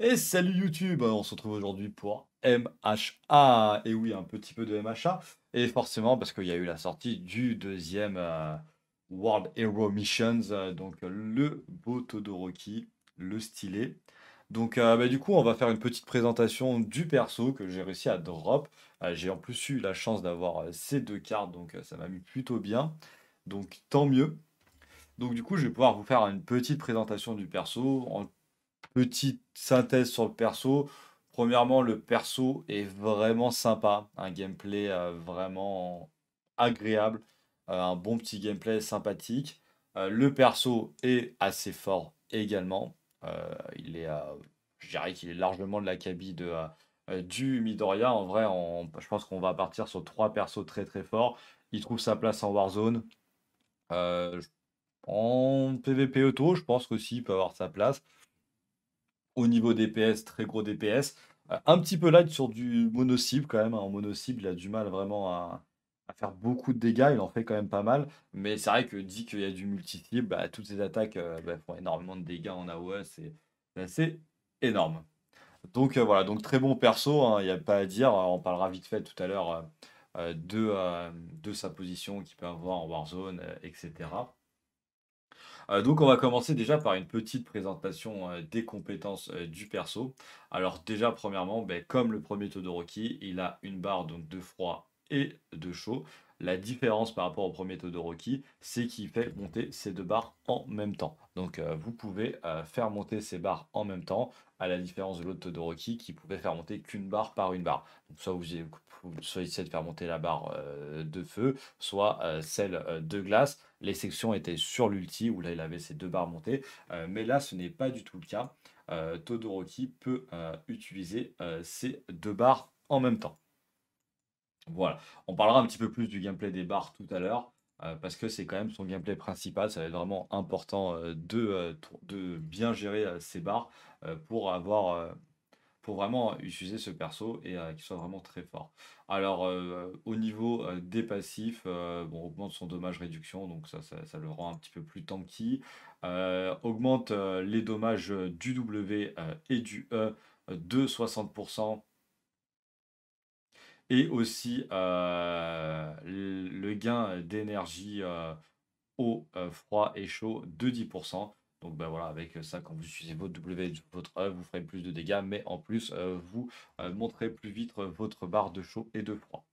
Et salut YouTube, on se retrouve aujourd'hui pour MHA, et oui un petit peu de MHA, et forcément parce qu'il y a eu la sortie du deuxième euh, World Hero Missions, euh, donc le beau Todoroki, le stylé. Donc euh, bah, du coup on va faire une petite présentation du perso que j'ai réussi à drop, j'ai en plus eu la chance d'avoir ces deux cartes donc ça m'a mis plutôt bien, donc tant mieux. Donc du coup, je vais pouvoir vous faire une petite présentation du perso en Petite synthèse sur le perso. Premièrement, le perso est vraiment sympa, un gameplay euh, vraiment agréable, euh, un bon petit gameplay sympathique. Euh, le perso est assez fort également. il est, je dirais qu'il est largement de la cabine de, du Midoriya. En vrai, je pense qu'on va partir sur trois persos très très forts. Il trouve sa place en Warzone. en PvP auto, je pense qu'aussi il peut avoir sa place au niveau DPS, très gros DPS. Euh, un petit peu light sur du mono-cible quand même. Hein. En mono-cible, il a du mal vraiment à, faire beaucoup de dégâts. Il en fait quand même pas mal. Mais c'est vrai que dit qu'il y a du multi-cible, bah, toutes ses attaques euh, bah, font énormément de dégâts en AOE. C'est assez énorme. Donc euh, voilà, donc très bon perso, hein, il n'y a pas à dire. On parlera vite fait tout à l'heure de, de sa position qu'il peut avoir en Warzone, etc. Euh, donc on va commencer déjà par une petite présentation euh, des compétences euh, du perso. Alors déjà premièrement, ben, comme le premier Todoroki, il a une barre de froid et de chaud. La différence par rapport au premier Todoroki, c'est qu'il fait monter ces deux barres en même temps. Donc euh, vous pouvez euh, faire monter ces barres en même temps, à la différence de l'autre Todoroki qui pouvait faire monter qu'une barre par une barre. soit vous, essayez de faire monter la barre euh, de feu, soit celle de glace. Les sections étaient sur l'ulti où là il avait ces deux barres montées, mais là ce n'est pas du tout le cas. Todoroki peut utiliser ces deux barres en même temps. Voilà. On parlera un petit peu plus du gameplay des barres tout à l'heure, euh, parce que c'est quand même son gameplay principal. Ça va être vraiment important euh, de, euh, de, bien gérer ses barres pour avoir. pour vraiment utiliser ce perso et qu'il soit vraiment très fort. Alors, au niveau des passifs, bon, augmente son dommage réduction, donc ça, ça, le rend un petit peu plus tanky. augmente les dommages du W et du E de 60% et aussi euh, le gain d'énergie euh, au euh, froid et chaud de 10%. Donc ben voilà, avec ça, quand vous utilisez votre W, votre E, vous ferez plus de dégâts, mais en plus, vous montrez plus vite votre barre de chaud et de froid.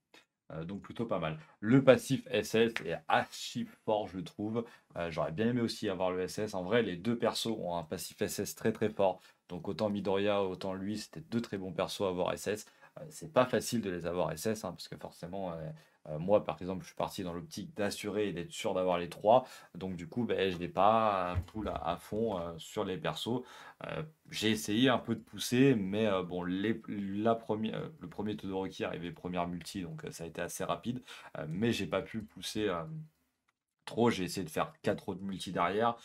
donc plutôt pas mal. Le passif SS est archi fort, je trouve. J'aurais bien aimé aussi avoir le SS. En vrai, les deux persos ont un passif SS très très fort. Donc autant Midoriya, autant lui, c'était deux très bons persos à avoir SS. Euh, c'est pas facile de les avoir SS, hein, parce que forcément, euh, euh, moi, par exemple, je suis parti dans l'optique d'assurer et d'être sûr d'avoir les trois. Donc, du coup, ben, je n'ai pas tout à, à fond sur les persos. j'ai essayé un peu de pousser, mais bon, la premier, le premier Todoroki arrivait arrivé première multi, donc ça a été assez rapide. mais j'ai pas pu pousser trop. J'ai essayé de faire quatre autres multi derrière.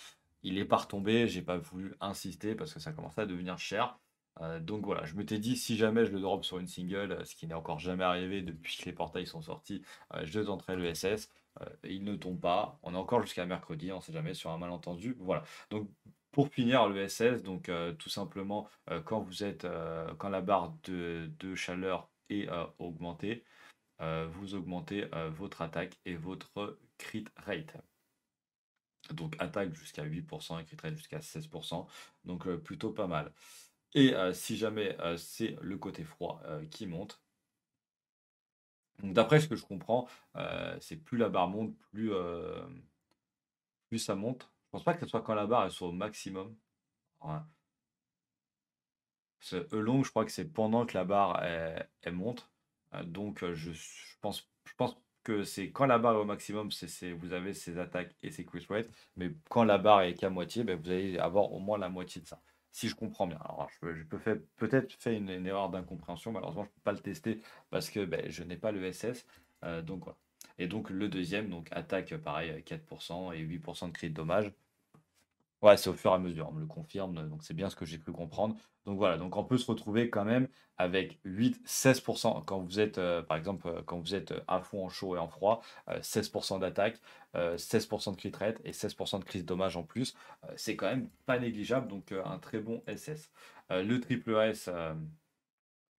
Il est pas retombé. J'ai pas voulu insister parce que ça commençait à devenir cher. Euh, donc voilà, je me t'ai dit si jamais je le drop sur une single, euh, ce qui n'est encore jamais arrivé depuis que les portails sont sortis, euh, je tenterai le SS, il ne tombe pas. On est encore jusqu'à mercredi, on ne sait jamais sur un malentendu, voilà. Donc pour finir le SS donc, tout simplement, quand vous quand la barre de chaleur est, augmentée, vous augmentez, votre attaque et votre crit rate. Donc attaque jusqu'à 8 et crit rate jusqu'à 16 donc plutôt pas mal. Et si jamais c'est le côté froid qui monte. d'après ce que je comprends, c'est plus la barre monte, plus, ça monte. Je pense pas que ce soit quand la barre est au maximum. C'est long, je crois que c'est pendant que la barre elle, monte. donc je, pense, je pense que c'est quand la barre est au maximum, vous avez ces attaques et ces quick rates. Mais quand la barre est qu'à moitié, ben, vous allez avoir au moins la moitié de ça si je comprends bien. Alors, je, peux peut-être faire une, erreur d'incompréhension, malheureusement, je peux pas le tester parce que ben, je n'ai pas le SS. Euh, donc, voilà. Et donc, le deuxième, donc attaque, pareil, 4% et 8% de crédit de dommage. Ouais, c'est au fur et à mesure, on me le confirme, euh, donc c'est bien ce que j'ai pu comprendre. Donc voilà, donc on peut se retrouver quand même avec 8-16% quand vous êtes, euh, par exemple, euh, quand vous êtes à fond en chaud et en froid, 16% d'attaque, 16% de crit rate et 16% de crise dommage en plus. c'est quand même pas négligeable, donc un très bon SS. le triple S,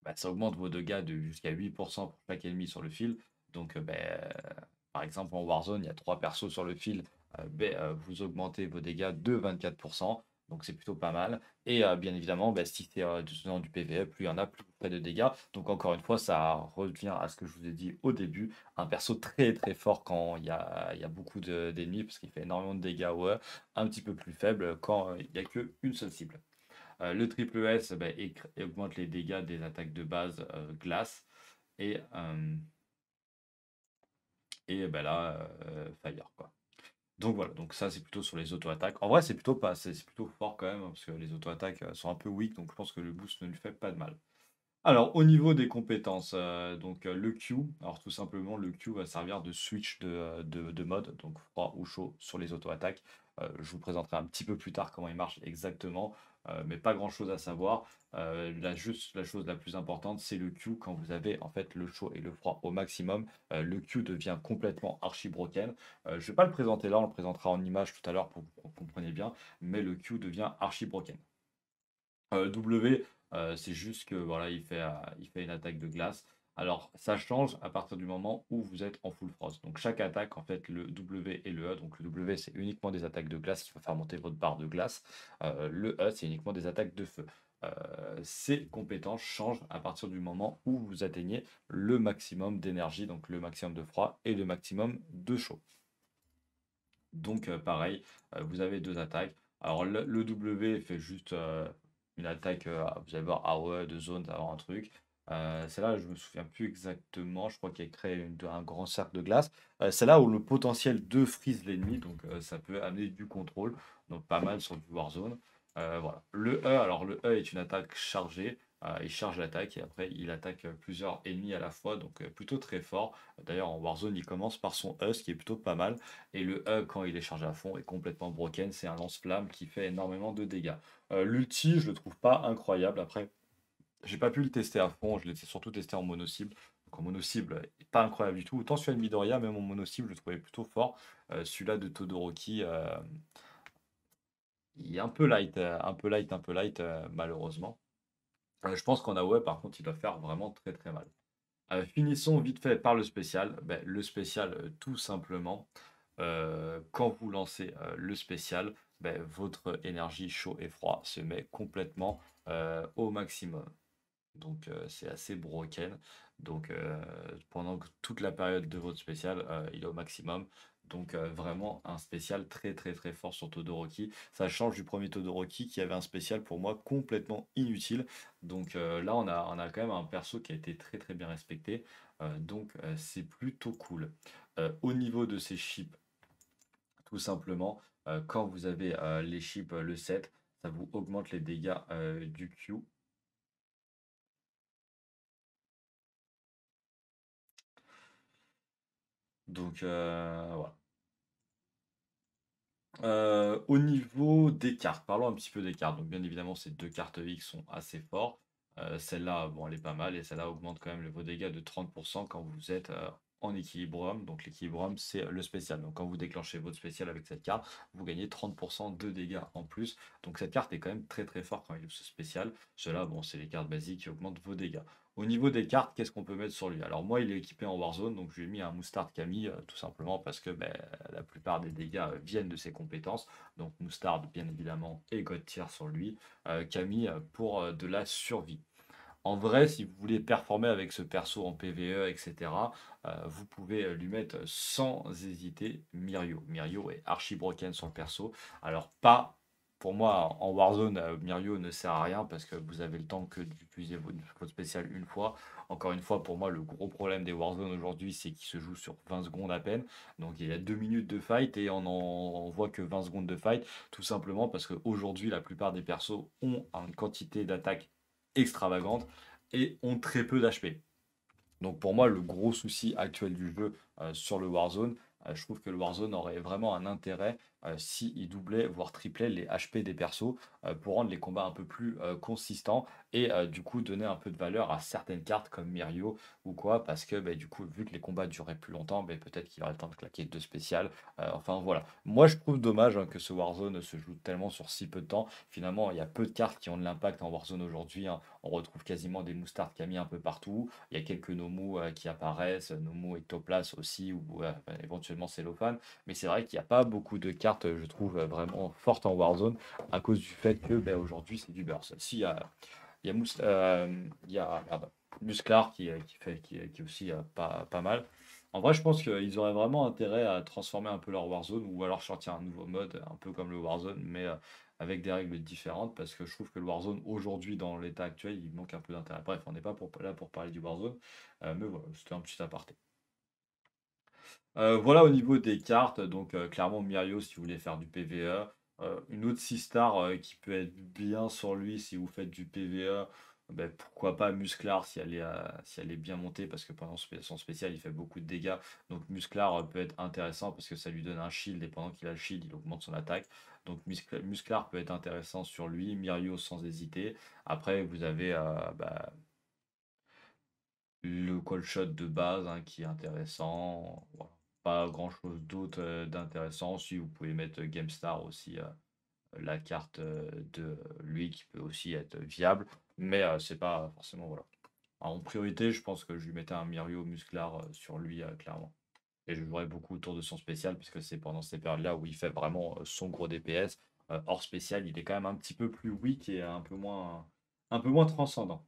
bah, ça augmente vos dégâts de jusqu'à 8% pour chaque ennemi sur le fil. Donc, ben par exemple, en Warzone, il y a trois persos sur le fil euh, ben, euh, vous augmentez vos dégâts de 24%. Donc c'est plutôt pas mal. Et euh, bien évidemment, ben, si c'est du PVE, plus il y en a, plus vous de dégâts. Donc encore une fois, ça revient à ce que je vous ai dit au début. Un perso très très fort quand il y a, a beaucoup d'ennemis, parce qu'il fait énormément de dégâts ou e, un petit peu plus faible quand il n'y a qu'une seule cible. le triple S ben, augmente les dégâts des attaques de base glace. Et, et ben là, fire. Quoi. Donc voilà, donc ça c'est plutôt sur les auto-attaques. En vrai, c'est plutôt pas, c'est plutôt fort quand même, hein, parce que les auto-attaques euh, sont un peu weak, donc je pense que le boost ne lui fait pas de mal. Alors, au niveau des compétences, euh, donc euh, le Q, alors tout simplement, le Q va servir de switch de, de mode, donc froid ou chaud sur les auto-attaques. je vous présenterai un petit peu plus tard comment il marche exactement. Euh, mais pas grand chose à savoir. Euh, la, juste, la chose la plus importante, c'est le Q. Quand vous avez en fait le chaud et le froid au maximum, euh, le Q devient complètement archi broken. je ne vais pas le présenter là, on le présentera en image tout à l'heure pour que vous compreniez bien, mais le Q devient archi broken. w, c'est juste que voilà, il fait une attaque de glace. Alors, ça change à partir du moment où vous êtes en full frost. Donc, chaque attaque, en fait, le W et le E. Donc, le W, c'est uniquement des attaques de glace qui va faire monter votre barre de glace. Euh, le E, c'est uniquement des attaques de feu. Euh, ces compétences changent à partir du moment où vous atteignez le maximum d'énergie, donc le maximum de froid et le maximum de chaud. Donc, euh, pareil, vous avez deux attaques. Alors, le, W fait juste une attaque, vous allez voir, AOE de zone, d'avoir un truc. Euh, celle-là, je me souviens plus exactement, je crois qu'il crée une un grand cercle de glace. Euh, celle là où le potentiel de frise l'ennemi, donc euh, ça peut amener du contrôle, donc pas mal sur du Warzone. voilà. Le E, alors le E est une attaque chargée, il charge l'attaque et après il attaque, plusieurs ennemis à la fois, donc plutôt très fort. D'ailleurs en Warzone, il commence par son E, ce qui est plutôt pas mal et le E, quand il est chargé à fond, est complètement broken, c'est un lance-flamme qui fait énormément de dégâts. l'ulti, je le trouve pas incroyable après j'ai pas pu le tester à fond, je l'ai surtout testé en mono-cible. Donc en mono-cible, pas incroyable du tout. Autant celui de Midoriya, même en mono-cible, je le trouvais plutôt fort. Euh, celui-là de Todoroki, euh, il est euh, un peu light, un peu light, un peu light, malheureusement. je pense qu'en AOE, par contre, il doit faire vraiment très très mal. finissons vite fait par le spécial. Ben, le spécial, tout simplement, quand vous lancez le spécial, ben, votre énergie chaud et froid se met complètement au maximum. Donc euh, c'est assez broken. Donc euh, pendant toute la période de votre spécial, euh, il est au maximum. Donc vraiment un spécial très très très fort sur Todoroki. Ça change du premier Todoroki qui avait un spécial pour moi complètement inutile. Donc là on a, on a quand même un perso qui a été très très bien respecté. donc c'est plutôt cool. au niveau de ces chips, tout simplement, quand vous avez les chips le 7, ça vous augmente les dégâts du Q Donc euh, voilà. Euh, au niveau des cartes, parlons un petit peu des cartes. Donc bien évidemment, ces deux cartes X sont assez fortes. Euh, celle-là, bon, elle est pas mal et celle-là augmente quand même vos dégâts de 30% quand vous êtes en équilibrium. Donc l'équilibrium, c'est le spécial. Donc quand vous déclenchez votre spécial avec cette carte, vous gagnez 30% de dégâts en plus. Donc cette carte est quand même très très forte quand il y a ce spécial. Cela, bon, c'est les cartes basiques qui augmentent vos dégâts. Au niveau des cartes, qu'est-ce qu'on peut mettre sur lui Alors moi, il est équipé en Warzone, donc je lui ai mis un Moustard Camille, euh, tout simplement parce que ben, la plupart des dégâts euh, viennent de ses compétences. Donc Moustard, bien évidemment, et God Tier sur lui. Euh, Camille pour de la survie. En vrai, si vous voulez performer avec ce perso en PVE, etc., vous pouvez lui mettre sans hésiter Mirio. Mirio est archi broken sur le perso. Alors pas pour moi, en Warzone, euh, Mirio ne sert à rien parce que vous avez le temps que d'utiliser votre spécial une fois. Encore une fois, pour moi, le gros problème des Warzone aujourd'hui, c'est qu'ils se joue sur 20 secondes à peine. Donc il y a 2 minutes de fight et on n'en voit que 20 secondes de fight, tout simplement parce qu'aujourd'hui, la plupart des persos ont une quantité d'attaques extravagante et ont très peu d'HP. Donc pour moi, le gros souci actuel du jeu euh, sur le Warzone, euh, je trouve que le Warzone aurait vraiment un intérêt euh, s'il il doublait voire triplait les HP des persos euh, pour rendre les combats un peu plus euh, consistants et du coup donner un peu de valeur à certaines cartes comme Mirio ou quoi, parce que bah, du coup, vu que les combats duraient plus longtemps, bah, peut-être qu'il y aurait le temps de claquer deux spéciales. enfin voilà. Moi, je trouve dommage hein, que ce Warzone se joue tellement sur si peu de temps. Finalement, il y a peu de cartes qui ont de l'impact en Warzone aujourd'hui. Hein. On retrouve quasiment des moustards Camille un peu partout. Il y a quelques Nomu qui apparaissent, Nomu et Toplas aussi, ou éventuellement Cellophane. Mais c'est vrai qu'il n'y a pas beaucoup de cartes euh, je trouve, euh, vraiment forte en Warzone à cause du fait que ben, aujourd'hui, c'est du burst. Si, il y a, Mous euh, y a Musclar qui, qui, fait, qui, est aussi pas, pas mal. En vrai, je pense qu'ils auraient vraiment intérêt à transformer un peu leur Warzone ou alors sortir un nouveau mode, un peu comme le Warzone, mais avec des règles différentes, parce que je trouve que le Warzone aujourd'hui, dans l'état actuel, il manque un peu d'intérêt. Bref, on n'est pas pour, là pour parler du Warzone, mais voilà, c'était un petit aparté. Euh, voilà au niveau des cartes, donc euh, clairement Mirio si vous voulez faire du PVE. Euh, une autre 6 star qui peut être bien sur lui si vous faites du PVE, ben, pourquoi pas Musclar si elle, est, est bien montée, parce que pendant son spécial il fait beaucoup de dégâts. Donc Musclar peut être intéressant parce que ça lui donne un shield et pendant qu'il a le shield il augmente son attaque. Donc Musclar peut être intéressant sur lui, Mirio sans hésiter. Après vous avez bah, le call shot de base hein, qui est intéressant. Voilà pas grand chose d'autre euh, d'intéressant. Si vous pouvez mettre GameStar aussi, euh, la carte euh, de lui qui peut aussi être viable, mais c'est pas forcément voilà. en priorité, je pense que je lui mettais un Mirio Musclard sur lui, clairement. Et je jouerais beaucoup autour de son spécial, puisque c'est pendant ces périodes-là où il fait vraiment son gros DPS. hors spécial, il est quand même un petit peu plus weak et un peu moins, un peu moins transcendant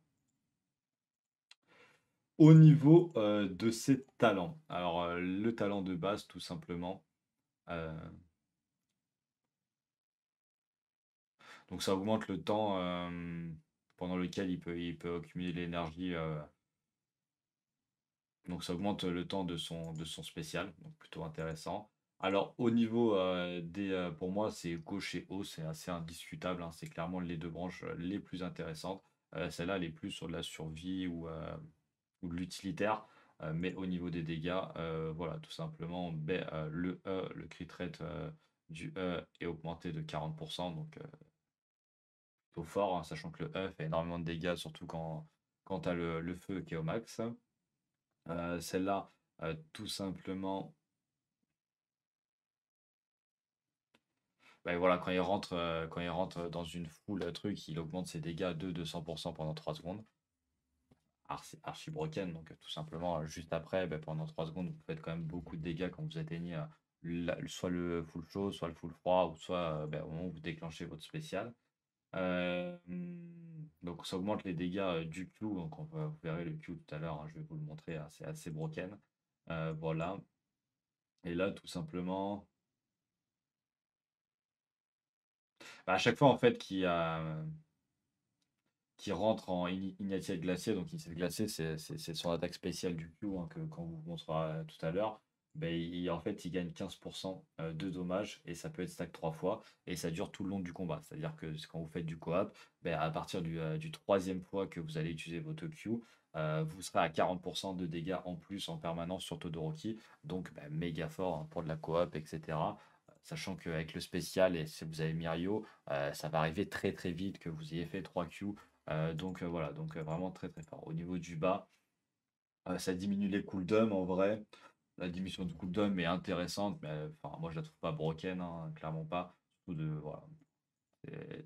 au niveau de ses talents. Alors, le talent de base, tout simplement. donc, ça augmente le temps pendant lequel il peut, il peut accumuler l'énergie. donc, ça augmente le temps de son, de son spécial. Donc, plutôt intéressant. Alors, au niveau des. pour moi, c'est gauche et haut, c'est assez indiscutable. Hein, c'est clairement les deux branches les plus intéressantes. Celle-là, les plus sur de la survie ou l'utilitaire. Euh, mais au niveau des dégâts, euh, voilà, tout simplement, euh, le e, le crit rate du E est augmenté de 40%, donc plutôt fort, hein, sachant que le E fait énormément de dégâts, surtout quand, quand tu as le, feu qui est au max. Celle-là, tout simplement. Bah, voilà, quand il rentre, quand il rentre dans une foule, truc, il augmente ses dégâts de 200% pendant 3 secondes archi broken. Donc euh, tout simplement, euh, juste après, ben, pendant 3 secondes, vous faites quand même beaucoup de dégâts quand vous atteignez euh, soit le full chaud, soit le full froid, ou soit ben, au moment où vous déclenchez votre spécial. donc ça augmente les dégâts du Q. Donc on va, vous verrez le Q tout à l'heure, hein, je vais vous le montrer, hein, c'est assez broken. voilà. Et là, tout simplement. Ben, à chaque fois en fait qu'il y a qui rentre en Ignatia glacée, Donc s'est glacé c'est son attaque spéciale du Q hein, que qu'on vous montrera euh, tout à l'heure. Ben, il, en fait, il gagne 15% euh, de dommages et ça peut être stack 3 fois et ça dure tout le long du combat. C'est-à-dire que quand vous faites du coop, ben, à partir du, euh, troisième fois que vous allez utiliser votre Q, vous serez à 40% de dégâts en plus en permanence sur Todoroki. Donc, ben, méga fort hein, pour de la co-op, etc. Sachant qu'avec le spécial et si vous avez Mirio, ça va arriver très très vite que vous ayez fait 3 Q euh, donc euh, voilà, donc euh, vraiment très très fort. Au niveau du bas, ça diminue mmh. les cooldowns en vrai. La diminution du cooldown est intéressante, mais enfin moi je la trouve pas broken, hein, clairement pas. de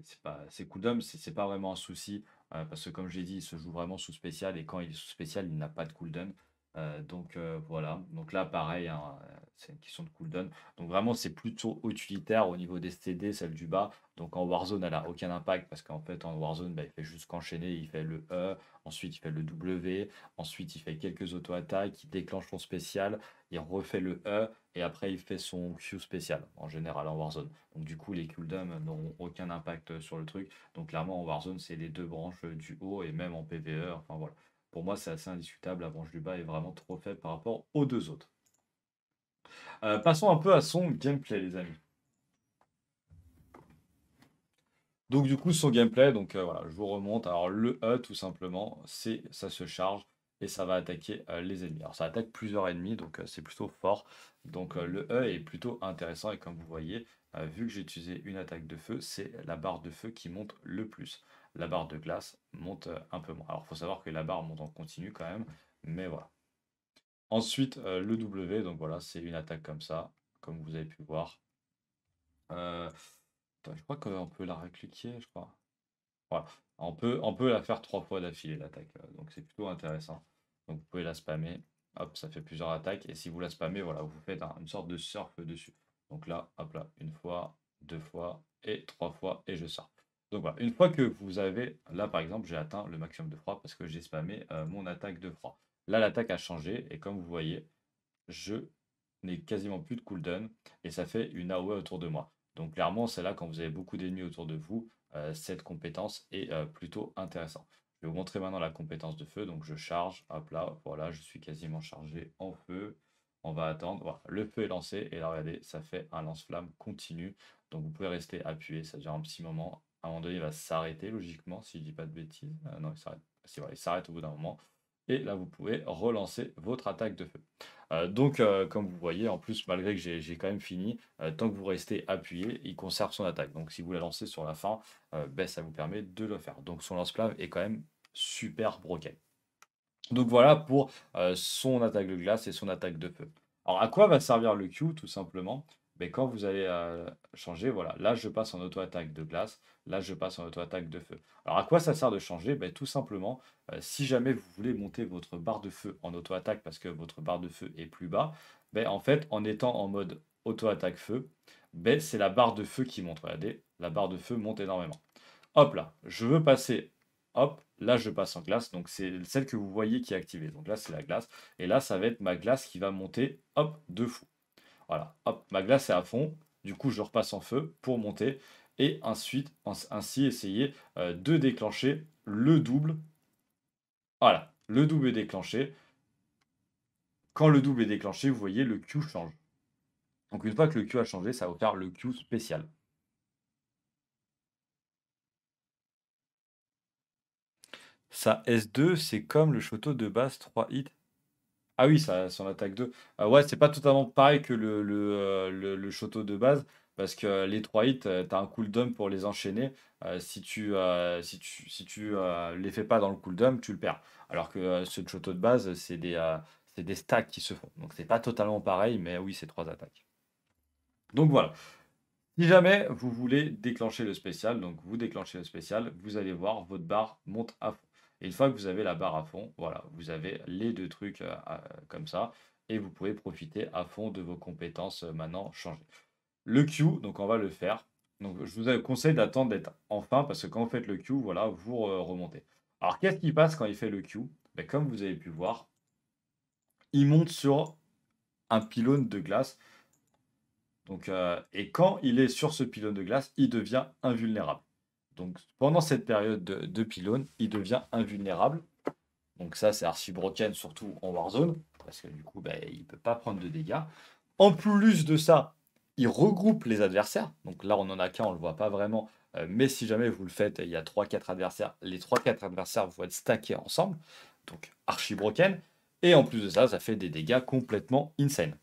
c'est pas ces cooldowns, c'est pas vraiment un souci parce que comme j'ai dit, il se joue vraiment sous spécial et quand il est sous spécial, il n'a pas de cooldown. Euh, donc euh, voilà, donc là pareil, hein, euh, c'est une question de cooldown. Donc vraiment, c'est plutôt utilitaire au niveau des CD, celle du bas. Donc en Warzone, elle a aucun impact parce qu'en fait, en Warzone, bah, il fait juste qu'enchaîner, il fait le E, ensuite il fait le W, ensuite il fait quelques auto-attaques, il déclenche son spécial, il refait le E et après il fait son Q spécial en général en Warzone. Donc du coup, les cooldowns n'ont aucun impact sur le truc. Donc clairement, en Warzone, c'est les deux branches du haut et même en PVE, enfin voilà. Pour moi, c'est assez indiscutable. La branche du bas est vraiment trop faible par rapport aux deux autres. Euh, passons un peu à son gameplay, les amis. Donc du coup, son gameplay, donc euh, voilà, je vous remonte. Alors le E, tout simplement, c'est ça se charge et ça va attaquer euh, les ennemis. Alors ça attaque plusieurs ennemis, donc c'est plutôt fort. Donc le E est plutôt intéressant et comme vous voyez, euh, vu que j'ai utilisé une attaque de feu, c'est la barre de feu qui monte le plus. La barre de glace monte euh, un peu moins. Alors, il faut savoir que la barre monte en continu quand même, mais voilà. Ensuite, euh, le W, donc voilà, c'est une attaque comme ça, comme vous avez pu voir. je crois qu'on peut la récliquer, je crois. Voilà, on peut, on peut la faire trois fois d'affilée, l'attaque. Donc, c'est plutôt intéressant. Donc, vous pouvez la spammer. Hop, ça fait plusieurs attaques. Et si vous la spammez, voilà, vous faites une sorte de surf dessus. Donc là, hop là, une fois, deux fois et trois fois et je sors. Donc voilà, une fois que vous avez, là par exemple, j'ai atteint le maximum de froid parce que j'ai spammé euh, mon attaque de froid. Là, l'attaque a changé et comme vous voyez, je n'ai quasiment plus de cooldown et ça fait une AOE autour de moi. Donc clairement, c'est là quand vous avez beaucoup d'ennemis autour de vous, euh, cette compétence est euh, plutôt intéressante. Je vais vous montrer maintenant la compétence de feu. Donc je charge, hop là, voilà, je suis quasiment chargé en feu. On va attendre. Voilà, le feu est lancé et là, regardez, ça fait un lance-flamme continu. Donc vous pouvez rester appuyé, ça dure un petit moment. À un moment donné, il va s'arrêter logiquement, si je dis pas de bêtises. Euh, non, il s'arrête. il s'arrête au bout d'un moment. Et là, vous pouvez relancer votre attaque de feu. Euh, donc, euh, comme vous voyez, en plus, malgré que j'ai quand même fini, tant que vous restez appuyé, il conserve son attaque. Donc, si vous la lancez sur la fin, ben, ça vous permet de le faire. Donc, son lance-flamme est quand même super broquet. Donc voilà pour euh, son attaque de glace et son attaque de feu. Alors à quoi va servir le Q tout simplement ben, quand vous allez euh, changer, voilà, là je passe en auto-attaque de glace, là je passe en auto-attaque de feu. Alors à quoi ça sert de changer ben, Tout simplement, euh, si jamais vous voulez monter votre barre de feu en auto-attaque parce que votre barre de feu est plus bas, ben, en fait en étant en mode auto-attaque feu, ben, c'est la barre de feu qui monte. Regardez, la barre de feu monte énormément. Hop là, je veux passer hop, là je passe en glace, donc c'est celle que vous voyez qui est activée. Donc là c'est la glace, et là ça va être ma glace qui va monter, hop, de fou. Voilà, hop, ma glace est à fond, du coup je repasse en feu pour monter, et ensuite, ainsi essayer euh, de déclencher le double. Voilà, le double est déclenché. Quand le double est déclenché, vous voyez, le Q change. Donc une fois que le Q a changé, ça va faire le Q spécial. Sa S2, c'est comme le château de base 3 hits. Ah oui, ça, son attaque 2. Euh, ouais, c'est pas totalement pareil que le, le, euh, de base, parce que euh, les 3 hits, tu t'as un cooldown pour les enchaîner. si tu, si si tu les fais pas dans le cooldown, tu le perds. Alors que ce château de base, c'est des, des stacks qui se font. Donc c'est pas totalement pareil, mais oui, c'est trois attaques. Donc voilà. Si jamais vous voulez déclencher le spécial, donc vous déclenchez le spécial, vous allez voir, votre barre monte à fond une fois que vous avez la barre à fond, voilà, vous avez les deux trucs euh, comme ça et vous pouvez profiter à fond de vos compétences euh, maintenant changées. Le Q, donc on va le faire. Donc je vous conseille d'attendre d'être enfin parce que quand vous faites le Q, voilà, vous remontez. Alors qu'est-ce qui passe quand il fait le Q ben, Comme vous avez pu voir, il monte sur un pylône de glace. Donc, euh, et quand il est sur ce pylône de glace, il devient invulnérable. Donc pendant cette période de, pylône, il devient invulnérable. Donc ça, c'est archi broken, surtout en Warzone, parce que du coup, bah, il ne peut pas prendre de dégâts. En plus de ça, il regroupe les adversaires. Donc là, on en a qu'un, on ne le voit pas vraiment. Euh, mais si jamais vous le faites, il y a 3-4 adversaires. Les 3-4 adversaires vont être stackés ensemble. Donc archi broken. Et en plus de ça, ça fait des dégâts complètement insane.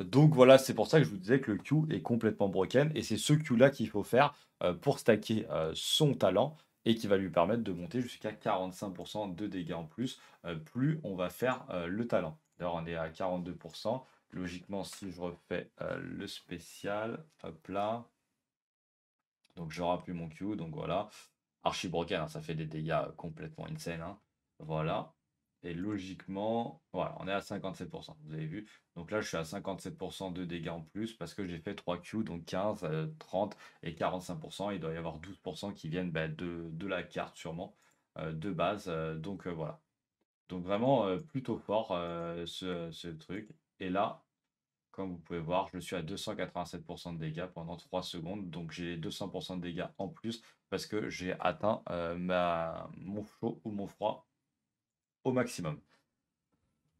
Donc voilà, c'est pour ça que je vous disais que le Q est complètement broken et c'est ce Q-là qu'il faut faire euh, pour stacker euh, son talent et qui va lui permettre de monter jusqu'à 45% de dégâts en plus, euh, plus on va faire le talent. D'ailleurs, on est à 42%. Logiquement, si je refais le spécial, hop là, donc je plus mon Q, donc voilà. Archi broken, hein, ça fait des dégâts complètement insane. Hein. Voilà. Et logiquement, voilà, on est à 57%. Vous avez vu. Donc là, je suis à 57% de dégâts en plus parce que j'ai fait 3 Q, donc 15, 30 euh, et 45%. Il doit y avoir 12% qui viennent bah, de, la carte sûrement, euh, de base. Euh, donc voilà. Donc vraiment plutôt fort ce, truc. Et là, comme vous pouvez voir, je suis à 287% de dégâts pendant 3 secondes. Donc j'ai 200% de dégâts en plus parce que j'ai atteint ma, mon chaud ou mon froid maximum.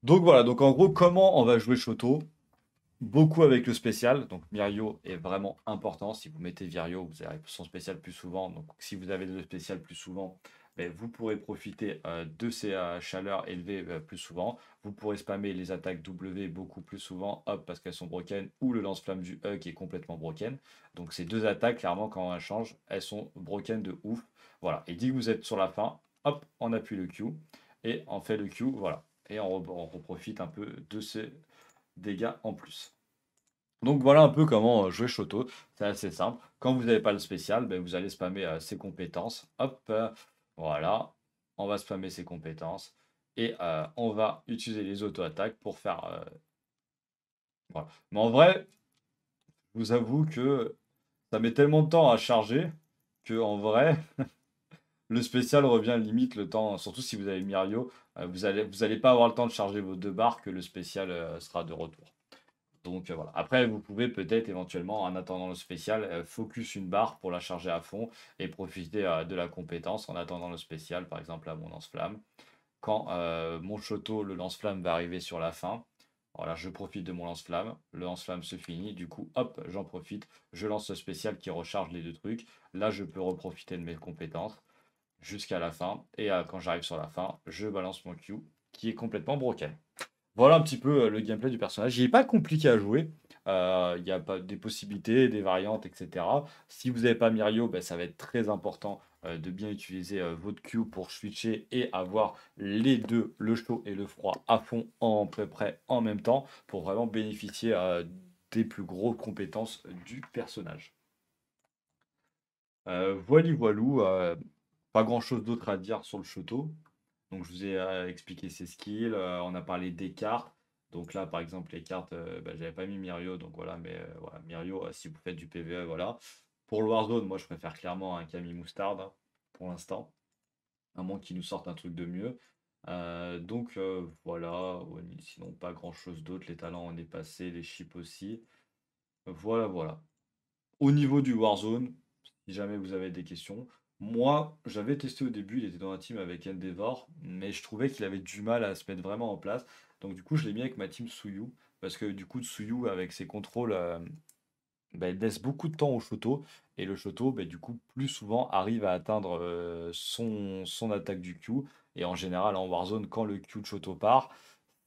Donc voilà, donc en gros, comment on va jouer Shoto Beaucoup avec le spécial, donc Mirio est vraiment important. Si vous mettez Virio, vous avez son spécial plus souvent. Donc si vous avez le spécial plus souvent, mais ben, vous pourrez profiter euh, de ces euh, chaleurs élevées euh, plus souvent. Vous pourrez spammer les attaques W beaucoup plus souvent, hop, parce qu'elles sont broken, ou le lance-flamme du E qui est complètement broken. Donc ces deux attaques, clairement, quand on change elles sont broken de ouf. Voilà, et dès que vous êtes sur la fin, hop, on appuie le Q et on fait le Q, voilà. Et on, reprofite profite un peu de ces dégâts en plus. Donc voilà un peu comment euh, jouer Shoto, c'est assez simple. Quand vous n'avez pas le spécial, ben, vous allez spammer euh, ses compétences. Hop, euh, voilà, on va spammer ses compétences et on va utiliser les auto-attaques pour faire... Voilà. Mais en vrai, je vous avoue que ça met tellement de temps à charger que en vrai, le spécial revient limite le temps, surtout si vous avez Mirio, euh, vous n'allez vous pas avoir le temps de charger vos deux barres que le spécial euh, sera de retour. Donc euh, voilà. Après, vous pouvez peut-être éventuellement, en attendant le spécial, focus une barre pour la charger à fond et profiter de la compétence en attendant le spécial, par exemple à mon lance-flamme. Quand mon château, le lance-flamme, va arriver sur la fin, voilà, je profite de mon lance-flamme, le lance-flamme se finit, du coup, hop, j'en profite, je lance le spécial qui recharge les deux trucs. Là, je peux reprofiter de mes compétences jusqu'à la fin. Et euh, quand j'arrive sur la fin, je balance mon Q qui est complètement broken. Voilà un petit peu euh, le gameplay du personnage. Il n'est pas compliqué à jouer. Euh, il y a pas des possibilités, des variantes, etc. Si vous n'avez pas Mirio, ben, ça va être très important de bien utiliser votre Q pour switcher et avoir les deux, le chaud et le froid à fond en peu près en même temps pour vraiment bénéficier des plus grosses compétences du personnage. Euh, voilà voilou grand-chose d'autre à dire sur le château. Donc je vous ai euh, expliqué ses skills, euh, on a parlé des cartes. Donc là, par exemple, les cartes, euh, bah, j'avais pas mis Mirio, donc voilà, mais voilà, Mirio, si vous faites du PVE, voilà. Pour le Warzone, moi je préfère clairement un Camille Moustarde hein, pour l'instant. À moins qu'il nous sorte un truc de mieux. donc voilà, sinon pas grand chose d'autre. Les talents on est passé, les chips aussi. Voilà, voilà. Au niveau du Warzone, si jamais vous avez des questions, moi, j'avais testé au début, il était dans la team avec Endeavor, mais je trouvais qu'il avait du mal à se mettre vraiment en place. Donc du coup, je l'ai mis avec ma team Suyu, parce que du coup, Suyu, avec ses contrôles, euh, bah, laisse beaucoup de temps au Shoto, et le Shoto, bah, du coup, plus souvent arrive à atteindre euh, son, son attaque du Q. Et en général, en Warzone, quand le Q de Shoto part,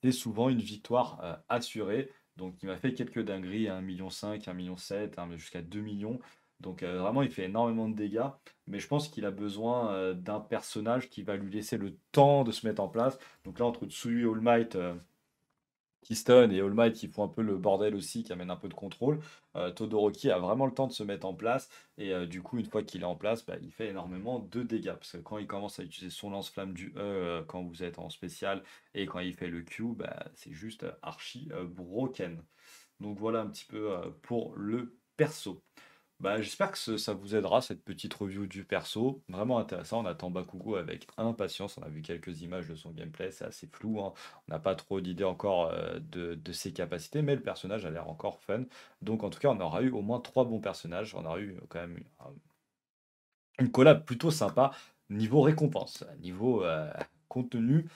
c'est souvent une victoire euh, assurée. Donc il m'a fait quelques dingueries, 1,5 million, 1,7 million, hein, jusqu'à 2 millions. Donc euh, vraiment, il fait énormément de dégâts, mais je pense qu'il a besoin euh, d'un personnage qui va lui laisser le temps de se mettre en place. Donc là, entre Tsuyu et All Might euh, qui et All Might qui font un peu le bordel aussi, qui amène un peu de contrôle, Todoroki a vraiment le temps de se mettre en place. Et du coup, une fois qu'il est en place, bah, il fait énormément de dégâts. Parce que quand il commence à utiliser son lance-flamme du E quand vous êtes en spécial et quand il fait le Q, bah, c'est juste archi broken. Donc voilà un petit peu pour le perso. Bah, j'espère que ça vous aidera, cette petite review du perso. Vraiment intéressant. On attend Bakugo avec impatience. On a vu quelques images de son gameplay. C'est assez flou. Hein. On n'a pas trop d'idées encore euh, de, ses capacités, mais le personnage a l'air encore fun. Donc, en tout cas, on aura eu au moins trois bons personnages. On aura eu euh, quand même euh, une collab plutôt sympa. Niveau récompense, niveau contenu,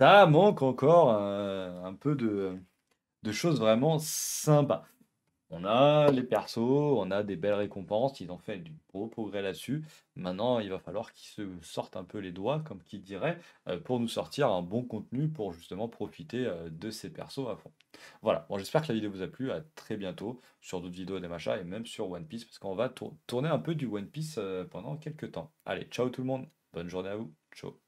ça manque encore un peu de choses vraiment sympas. On a les persos, on a des belles récompenses, ils ont fait du gros progrès là-dessus. Maintenant, il va falloir qu'ils se sortent un peu les doigts, comme qui dirait, euh, pour nous sortir un bon contenu pour justement profiter euh, de ces persos à fond. Voilà, bon, j'espère que la vidéo vous a plu, à très bientôt sur d'autres vidéos des machins et même sur One Piece, parce qu'on va tourner un peu du One Piece euh, pendant quelques temps. Allez, ciao tout le monde, bonne journée à vous, ciao.